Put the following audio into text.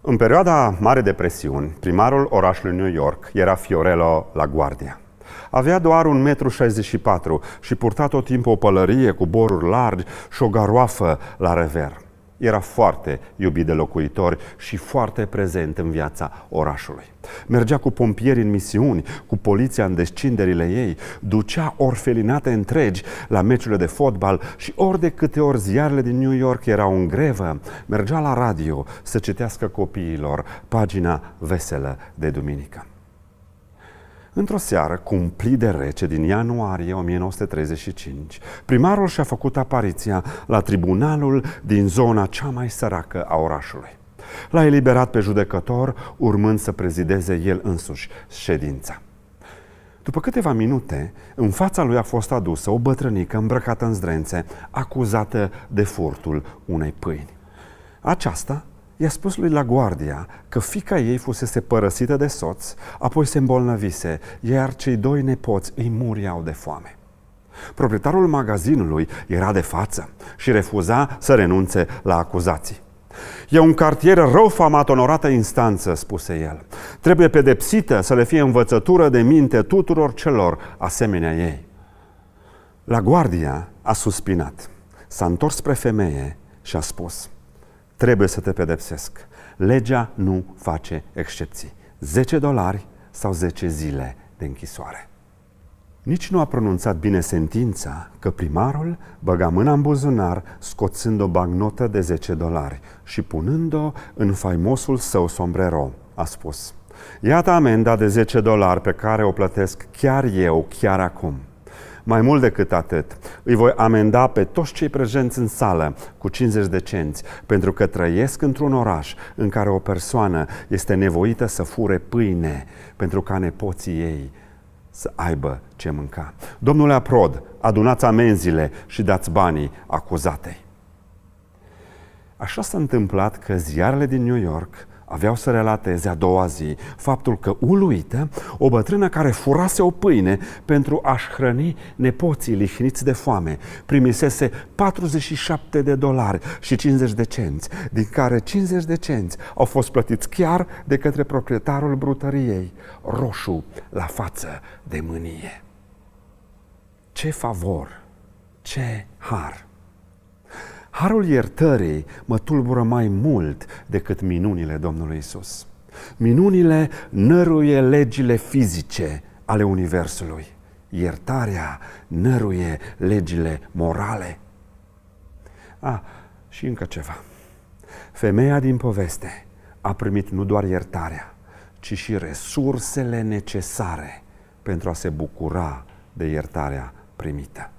În perioada Mare Depresiuni, primarul orașului New York era Fiorello La Guardia. Avea doar 1,64 m și purta tot timpul o pălărie cu boruri largi și o garoafă la rever. Era foarte iubit de locuitori și foarte prezent în viața orașului. Mergea cu pompieri în misiuni, cu poliția în descinderile ei, ducea orfelinate întregi la meciurile de fotbal și ori de câte ori ziarele din New York erau în grevă, mergea la radio să citească copiilor pagina veselă de duminică. Într-o seară, cumplit de rece din ianuarie 1935, primarul și-a făcut apariția la tribunalul din zona cea mai săracă a orașului. L-a eliberat pe judecător, urmând să prezideze el însuși ședința. După câteva minute, în fața lui a fost adusă o bătrânică îmbrăcată în zdrențe, acuzată de furtul unei pâini. Aceasta i-a spus lui La Guardia că fica ei fusese părăsită de soț, apoi se îmbolnăvise, iar cei doi nepoți îi muriau de foame. Proprietarul magazinului era de față și refuza să renunțe la acuzații. E un cartier rău famat, onorată instanță, spuse el. Trebuie pedepsită să le fie învățătură de minte tuturor celor asemenea ei. La guardia a suspinat, s-a întors spre femeie și a spus – trebuie să te pedepsesc. Legea nu face excepții. 10 dolari sau 10 zile de închisoare. Nici nu a pronunțat bine sentința că primarul băga mâna în buzunar scoțând o bagnotă de 10 dolari și punând-o în faimosul său sombrero. A spus, iată amenda de 10 dolari pe care o plătesc chiar eu, chiar acum. Mai mult decât atât, îi voi amenda pe toți cei prezenți în sală cu 50 de cenți, pentru că trăiesc într-un oraș în care o persoană este nevoită să fure pâine pentru ca nepoții ei să aibă ce mânca. Domnule Aprod, adunați amenzile și dați banii acuzatei. Așa s-a întâmplat că ziarele din New York Aveau să relateze a doua zi faptul că, uluită, o bătrână care furase o pâine pentru a-și hrăni nepoții lihniți de foame, primisese 47 de dolari și 50 de cenți, din care 50 de cenți au fost plătiți chiar de către proprietarul brutăriei, roșu la față de mânie. Ce favor, ce har! Harul iertării mă tulbură mai mult decât minunile Domnului Isus. Minunile năruie legile fizice ale Universului. Iertarea năruie legile morale. A, și încă ceva. Femeia din poveste a primit nu doar iertarea, ci și resursele necesare pentru a se bucura de iertarea primită.